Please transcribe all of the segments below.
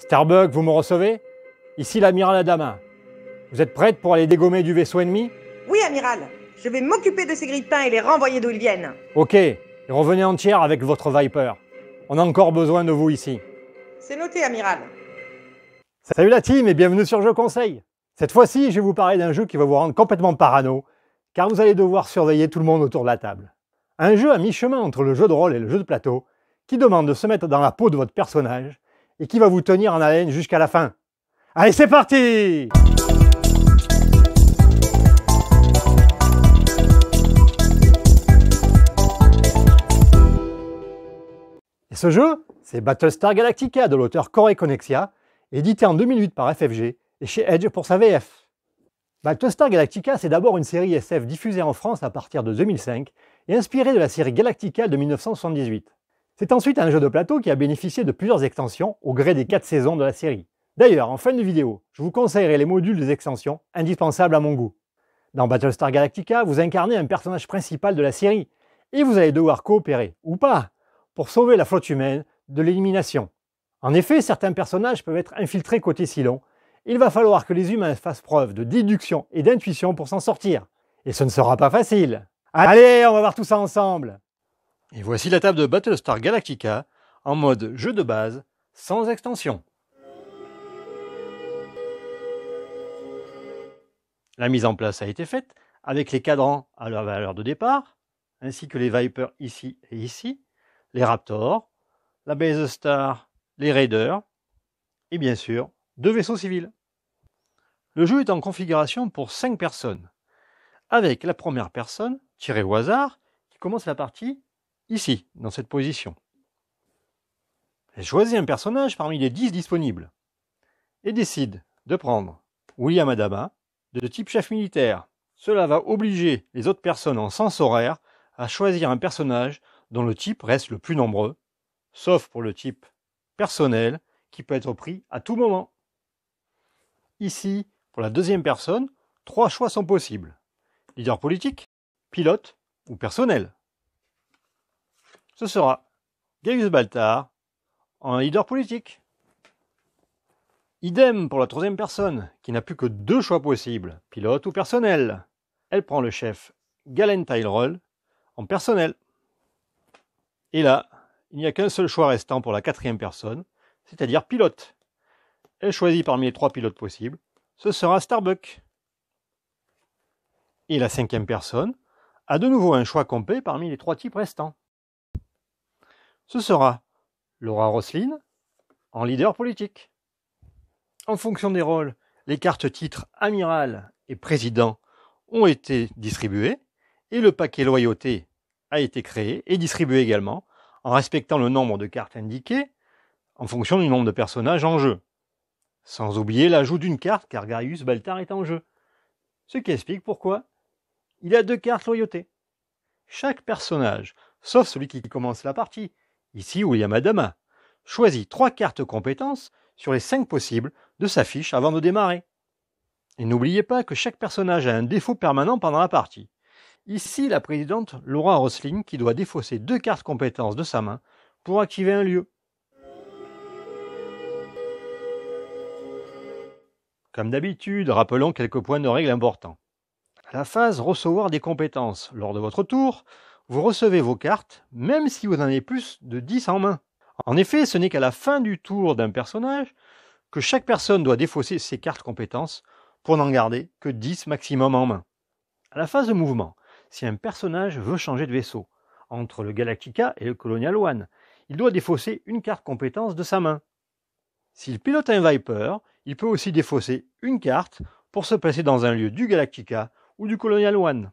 Starbuck, vous me recevez Ici l'amiral Adama. Vous êtes prête pour aller dégommer du vaisseau ennemi Oui, amiral. Je vais m'occuper de ces grippins et les renvoyer d'où ils viennent. Ok, et revenez entière avec votre Viper. On a encore besoin de vous ici. C'est noté, amiral. Salut la team et bienvenue sur Jeux Conseil. Cette fois-ci, je vais vous parler d'un jeu qui va vous rendre complètement parano, car vous allez devoir surveiller tout le monde autour de la table. Un jeu à mi-chemin entre le jeu de rôle et le jeu de plateau, qui demande de se mettre dans la peau de votre personnage et qui va vous tenir en haleine jusqu'à la fin. Allez, c'est parti Et ce jeu, c'est Battlestar Galactica de l'auteur Corey Conexia, édité en 2008 par FFG et chez Edge pour sa VF. Battlestar Galactica, c'est d'abord une série SF diffusée en France à partir de 2005 et inspirée de la série Galactica de 1978. C'est ensuite un jeu de plateau qui a bénéficié de plusieurs extensions au gré des 4 saisons de la série. D'ailleurs, en fin de vidéo, je vous conseillerai les modules des extensions, indispensables à mon goût. Dans Battlestar Galactica, vous incarnez un personnage principal de la série, et vous allez devoir coopérer, ou pas, pour sauver la flotte humaine de l'élimination. En effet, certains personnages peuvent être infiltrés côté Silon, il va falloir que les humains fassent preuve de déduction et d'intuition pour s'en sortir. Et ce ne sera pas facile. Allez, on va voir tout ça ensemble et voici la table de Battlestar Galactica en mode jeu de base sans extension. La mise en place a été faite avec les cadrans à leur valeur de départ, ainsi que les Vipers ici et ici, les Raptors, la Base Star, les Raiders, et bien sûr, deux vaisseaux civils. Le jeu est en configuration pour 5 personnes, avec la première personne, tirée au hasard, qui commence la partie ici, dans cette position. choisit un personnage parmi les 10 disponibles et décide de prendre William Adama de type chef militaire. Cela va obliger les autres personnes en sens horaire à choisir un personnage dont le type reste le plus nombreux, sauf pour le type personnel qui peut être pris à tout moment. Ici, pour la deuxième personne, trois choix sont possibles. Leader politique, pilote ou personnel ce sera Gaius Baltar en leader politique. Idem pour la troisième personne, qui n'a plus que deux choix possibles, pilote ou personnel. Elle prend le chef Galen Tylerol en personnel. Et là, il n'y a qu'un seul choix restant pour la quatrième personne, c'est-à-dire pilote. Elle choisit parmi les trois pilotes possibles, ce sera Starbuck. Et la cinquième personne a de nouveau un choix complet parmi les trois types restants ce sera Laura Roslin en leader politique. En fonction des rôles, les cartes titres amiral et président ont été distribuées et le paquet loyauté a été créé et distribué également en respectant le nombre de cartes indiquées en fonction du nombre de personnages en jeu. Sans oublier l'ajout d'une carte car Gaius Baltar est en jeu. Ce qui explique pourquoi il a deux cartes loyauté. Chaque personnage, sauf celui qui commence la partie, ici William Adama, choisit trois cartes compétences sur les cinq possibles de sa fiche avant de démarrer. Et n'oubliez pas que chaque personnage a un défaut permanent pendant la partie. Ici la présidente Laura Rosling qui doit défausser deux cartes compétences de sa main pour activer un lieu. Comme d'habitude, rappelons quelques points de règles importants. la phase recevoir des compétences lors de votre tour, vous recevez vos cartes, même si vous en avez plus de 10 en main. En effet, ce n'est qu'à la fin du tour d'un personnage que chaque personne doit défausser ses cartes compétences pour n'en garder que 10 maximum en main. À la phase de mouvement, si un personnage veut changer de vaisseau, entre le Galactica et le Colonial One, il doit défausser une carte compétence de sa main. S'il pilote un Viper, il peut aussi défausser une carte pour se placer dans un lieu du Galactica ou du Colonial One.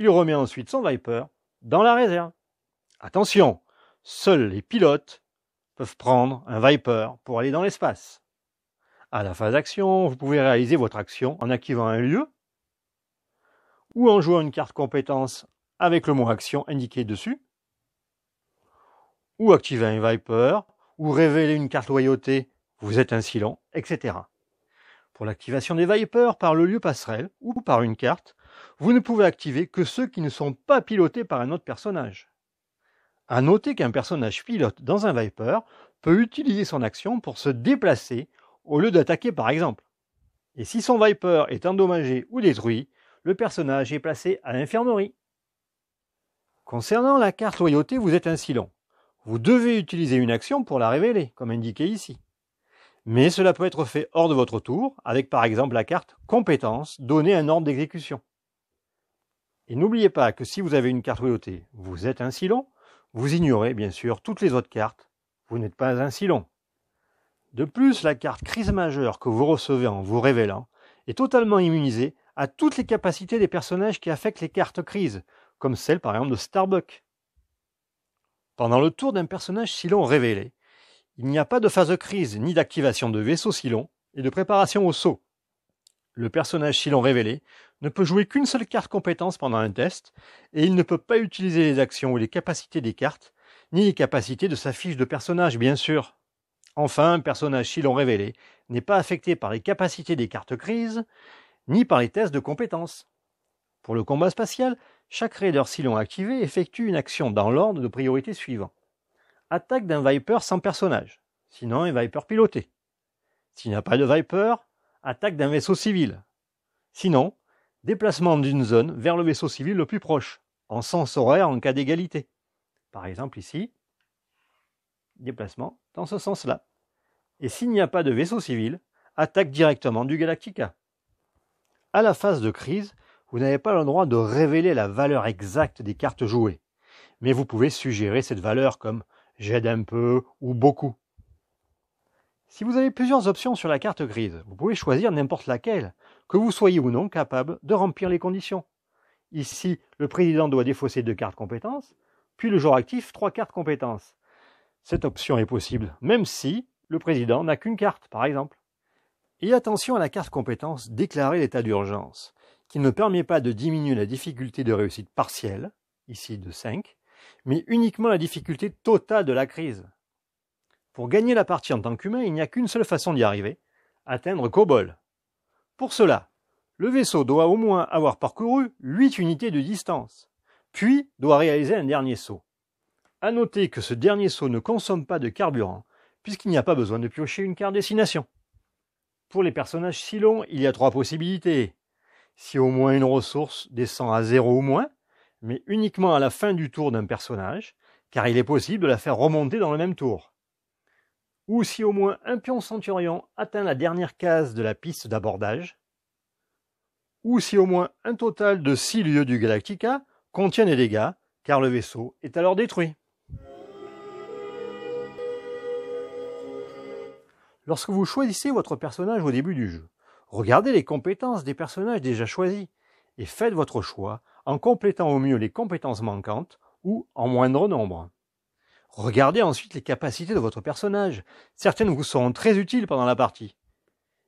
Il remet ensuite son Viper dans la réserve. Attention, seuls les pilotes peuvent prendre un Viper pour aller dans l'espace. À la phase action, vous pouvez réaliser votre action en activant un lieu ou en jouant une carte compétence avec le mot action indiqué dessus, ou activer un Viper, ou révéler une carte loyauté, vous êtes un silent, etc. Pour l'activation des Vipers par le lieu passerelle ou par une carte, vous ne pouvez activer que ceux qui ne sont pas pilotés par un autre personnage. À noter qu'un personnage pilote dans un Viper peut utiliser son action pour se déplacer au lieu d'attaquer par exemple. Et si son Viper est endommagé ou détruit, le personnage est placé à l'infirmerie. Concernant la carte loyauté, vous êtes ainsi long. Vous devez utiliser une action pour la révéler, comme indiqué ici. Mais cela peut être fait hors de votre tour, avec par exemple la carte compétence Donner un ordre d'exécution. Et n'oubliez pas que si vous avez une carte royauté, vous êtes un silon, vous ignorez bien sûr toutes les autres cartes, vous n'êtes pas un silon. De plus, la carte crise majeure que vous recevez en vous révélant est totalement immunisée à toutes les capacités des personnages qui affectent les cartes crise, comme celle par exemple de Starbuck. Pendant le tour d'un personnage Silon révélé, il n'y a pas de phase de crise ni d'activation de vaisseau Silon et de préparation au saut le personnage silon révélé, ne peut jouer qu'une seule carte compétence pendant un test, et il ne peut pas utiliser les actions ou les capacités des cartes, ni les capacités de sa fiche de personnage, bien sûr. Enfin, un personnage si révélé n'est pas affecté par les capacités des cartes crises, ni par les tests de compétences. Pour le combat spatial, chaque raider Silon activé effectue une action dans l'ordre de priorité suivant. Attaque d'un Viper sans personnage, sinon un Viper piloté. S'il n'a pas de Viper, attaque d'un vaisseau civil. Sinon, déplacement d'une zone vers le vaisseau civil le plus proche, en sens horaire en cas d'égalité. Par exemple ici, déplacement dans ce sens-là. Et s'il n'y a pas de vaisseau civil, attaque directement du Galactica. À la phase de crise, vous n'avez pas le droit de révéler la valeur exacte des cartes jouées, mais vous pouvez suggérer cette valeur comme j'aide un peu ou beaucoup. Si vous avez plusieurs options sur la carte grise, vous pouvez choisir n'importe laquelle, que vous soyez ou non capable de remplir les conditions. Ici, le président doit défausser deux cartes compétences, puis le joueur actif trois cartes compétences. Cette option est possible, même si le président n'a qu'une carte, par exemple. Et attention à la carte compétence déclarer l'état d'urgence, qui ne permet pas de diminuer la difficulté de réussite partielle, ici de 5, mais uniquement la difficulté totale de la crise, pour gagner la partie en tant qu'humain, il n'y a qu'une seule façon d'y arriver, atteindre Kobol. Pour cela, le vaisseau doit au moins avoir parcouru 8 unités de distance, puis doit réaliser un dernier saut. À noter que ce dernier saut ne consomme pas de carburant, puisqu'il n'y a pas besoin de piocher une carte destination. Pour les personnages si longs, il y a trois possibilités. Si au moins une ressource descend à zéro ou moins, mais uniquement à la fin du tour d'un personnage, car il est possible de la faire remonter dans le même tour ou si au moins un pion centurion atteint la dernière case de la piste d'abordage, ou si au moins un total de 6 lieux du Galactica contient des dégâts, car le vaisseau est alors détruit. Lorsque vous choisissez votre personnage au début du jeu, regardez les compétences des personnages déjà choisis et faites votre choix en complétant au mieux les compétences manquantes ou en moindre nombre. Regardez ensuite les capacités de votre personnage. Certaines vous seront très utiles pendant la partie.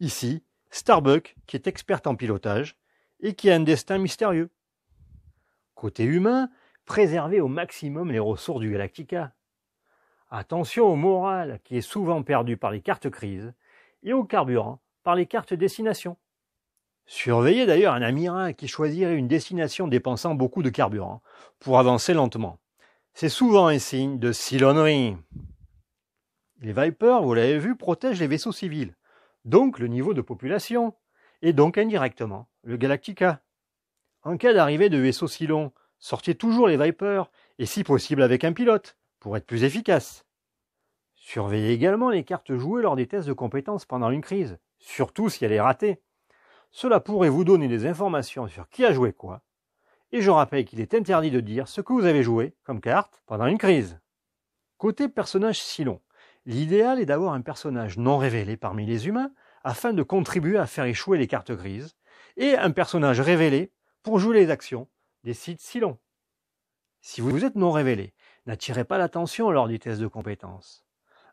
Ici, Starbuck, qui est experte en pilotage, et qui a un destin mystérieux. Côté humain, préservez au maximum les ressources du Galactica. Attention au moral, qui est souvent perdu par les cartes crise, et au carburant, par les cartes destination. Surveillez d'ailleurs un amiral qui choisirait une destination dépensant beaucoup de carburant, pour avancer lentement. C'est souvent un signe de silonnerie. Les Vipers, vous l'avez vu, protègent les vaisseaux civils, donc le niveau de population, et donc indirectement le Galactica. En cas d'arrivée de vaisseaux longs, sortez toujours les Vipers, et si possible avec un pilote, pour être plus efficace. Surveillez également les cartes jouées lors des tests de compétences pendant une crise, surtout si elle est ratée. Cela pourrait vous donner des informations sur qui a joué quoi et je rappelle qu'il est interdit de dire ce que vous avez joué comme carte pendant une crise. Côté personnage Silon, l'idéal est d'avoir un personnage non révélé parmi les humains afin de contribuer à faire échouer les cartes grises, et un personnage révélé pour jouer les actions des sites Silon. Si vous êtes non révélé, n'attirez pas l'attention lors du test de compétences.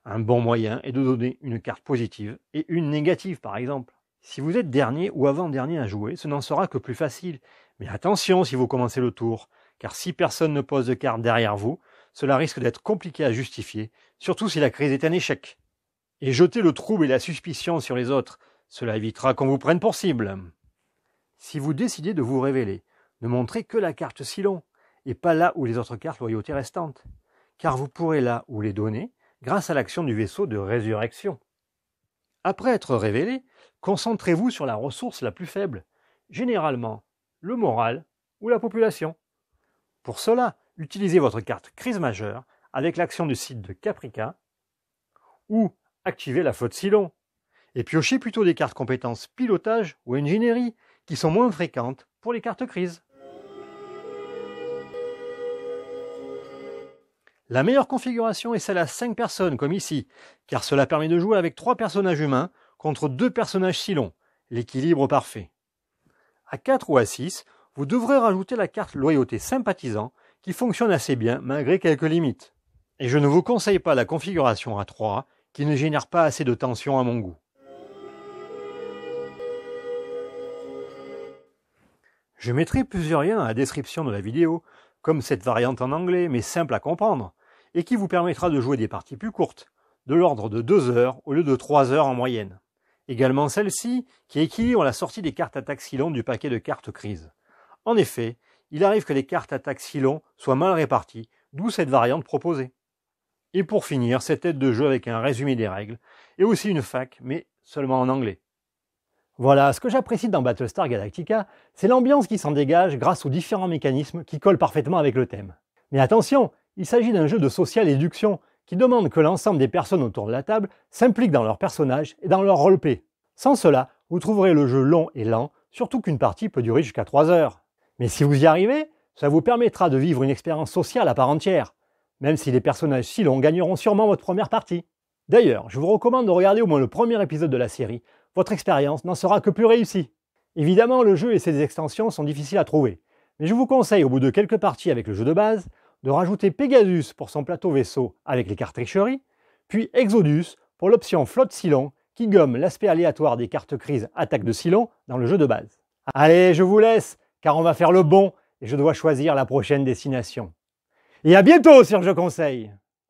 Un bon moyen est de donner une carte positive et une négative par exemple. Si vous êtes dernier ou avant-dernier à jouer, ce n'en sera que plus facile, mais attention si vous commencez le tour, car si personne ne pose de carte derrière vous, cela risque d'être compliqué à justifier, surtout si la crise est un échec. Et jetez le trouble et la suspicion sur les autres, cela évitera qu'on vous prenne pour cible. Si vous décidez de vous révéler, ne montrez que la carte long, et pas là où les autres cartes loyauté restantes, car vous pourrez là où les donner grâce à l'action du vaisseau de résurrection. Après être révélé, concentrez-vous sur la ressource la plus faible. Généralement, le moral ou la population. Pour cela, utilisez votre carte crise majeure avec l'action du site de Caprica ou activez la faute Silon et piochez plutôt des cartes compétences pilotage ou ingénierie qui sont moins fréquentes pour les cartes crise. La meilleure configuration est celle à 5 personnes, comme ici, car cela permet de jouer avec 3 personnages humains contre 2 personnages si l'équilibre parfait à 4 ou à 6, vous devrez rajouter la carte loyauté sympathisant qui fonctionne assez bien malgré quelques limites. Et je ne vous conseille pas la configuration à 3 qui ne génère pas assez de tension à mon goût. Je mettrai plusieurs liens à la description de la vidéo, comme cette variante en anglais mais simple à comprendre, et qui vous permettra de jouer des parties plus courtes, de l'ordre de 2 heures au lieu de 3 heures en moyenne. Également celle-ci, qui équilibre la sortie des cartes attaque Silon du paquet de cartes crise. En effet, il arrive que les cartes attaque Silon soient mal réparties, d'où cette variante proposée. Et pour finir, cette aide de jeu avec un résumé des règles, et aussi une fac, mais seulement en anglais. Voilà, ce que j'apprécie dans Battlestar Galactica, c'est l'ambiance qui s'en dégage grâce aux différents mécanismes qui collent parfaitement avec le thème. Mais attention, il s'agit d'un jeu de social éduction, qui demande que l'ensemble des personnes autour de la table s'impliquent dans leurs personnages et dans leur roleplay. Sans cela, vous trouverez le jeu long et lent, surtout qu'une partie peut durer jusqu'à 3 heures. Mais si vous y arrivez, ça vous permettra de vivre une expérience sociale à part entière, même si les personnages si longs gagneront sûrement votre première partie. D'ailleurs, je vous recommande de regarder au moins le premier épisode de la série, votre expérience n'en sera que plus réussie. Évidemment, le jeu et ses extensions sont difficiles à trouver, mais je vous conseille au bout de quelques parties avec le jeu de base, de rajouter Pegasus pour son plateau vaisseau avec les cartes puis Exodus pour l'option flotte Silon qui gomme l'aspect aléatoire des cartes crise attaque de Silon dans le jeu de base. Allez, je vous laisse, car on va faire le bon et je dois choisir la prochaine destination. Et à bientôt sur Je Conseille